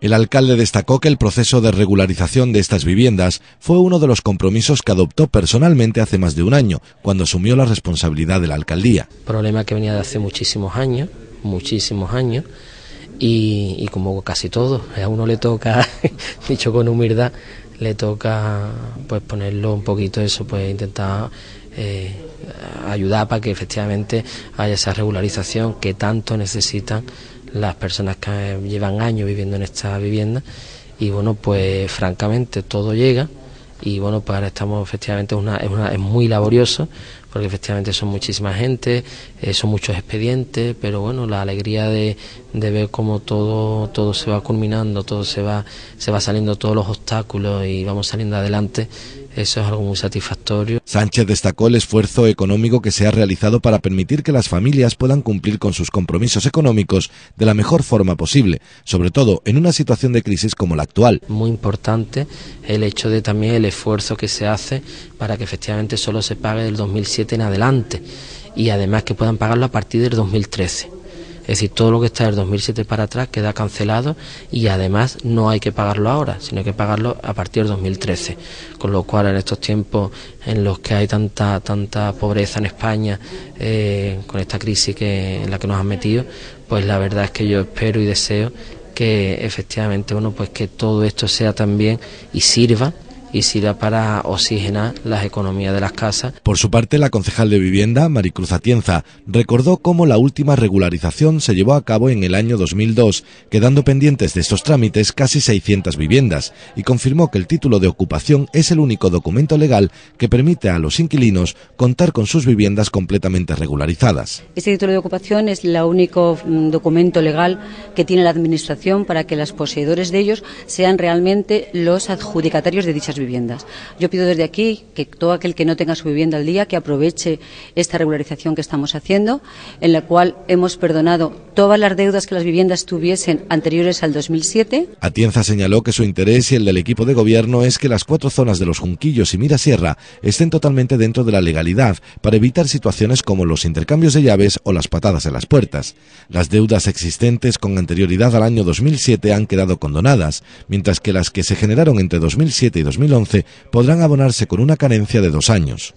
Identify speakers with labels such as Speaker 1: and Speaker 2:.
Speaker 1: El alcalde destacó que el proceso de regularización de estas viviendas fue uno de los compromisos que adoptó personalmente hace más de un año, cuando asumió la responsabilidad de la alcaldía.
Speaker 2: Problema que venía de hace muchísimos años, muchísimos años, y, como casi todo, a uno le toca, dicho con humildad, le toca pues ponerlo un poquito eso, pues intentar eh, ayudar para que efectivamente haya esa regularización que tanto necesitan las personas que llevan años viviendo en esta vivienda y bueno pues francamente todo llega y bueno pues ahora estamos efectivamente una, es, una, es muy laborioso porque efectivamente son muchísima gente eh, son muchos expedientes pero bueno la alegría de, de, ver cómo todo todo se va culminando todo se va se va saliendo todos los obstáculos y vamos saliendo adelante eso
Speaker 1: es algo muy satisfactorio. Sánchez destacó el esfuerzo económico que se ha realizado para permitir que las familias puedan cumplir con sus compromisos económicos de la mejor forma posible, sobre todo en una situación de crisis como la actual. Muy importante
Speaker 2: el hecho de también el esfuerzo que se hace para que efectivamente solo se pague del 2007 en adelante y además que puedan pagarlo a partir del 2013. Es decir, todo lo que está del 2007 para atrás queda cancelado y además no hay que pagarlo ahora, sino hay que pagarlo a partir del 2013. Con lo cual, en estos tiempos en los que hay tanta, tanta pobreza en España, eh, con esta crisis que, en la que nos han metido, pues la verdad es que yo espero y deseo que efectivamente, bueno, pues que todo esto sea también y sirva y sirva para oxigenar
Speaker 1: las economías de las casas. Por su parte, la concejal de vivienda, Maricruz Atienza, recordó cómo la última regularización se llevó a cabo en el año 2002, quedando pendientes de estos trámites casi 600 viviendas, y confirmó que el título de ocupación es el único documento legal que permite a los inquilinos contar con sus viviendas completamente regularizadas.
Speaker 3: Este título de ocupación es el único mm, documento legal que tiene la Administración para que los poseedores de ellos sean realmente los adjudicatarios de dichas viviendas. Yo pido desde aquí que todo aquel que no tenga su vivienda al día, que aproveche esta regularización que estamos haciendo, en la cual hemos perdonado todas las deudas que las viviendas tuviesen anteriores al 2007.
Speaker 1: Atienza señaló que su interés y el del equipo de gobierno es que las cuatro zonas de los Junquillos y Mirasierra estén totalmente dentro de la legalidad para evitar situaciones como los intercambios de llaves o las patadas en las puertas. Las deudas existentes con anterioridad al año 2007 han quedado condonadas, mientras que las que se generaron entre 2007 y 2011 podrán abonarse con una carencia de dos años.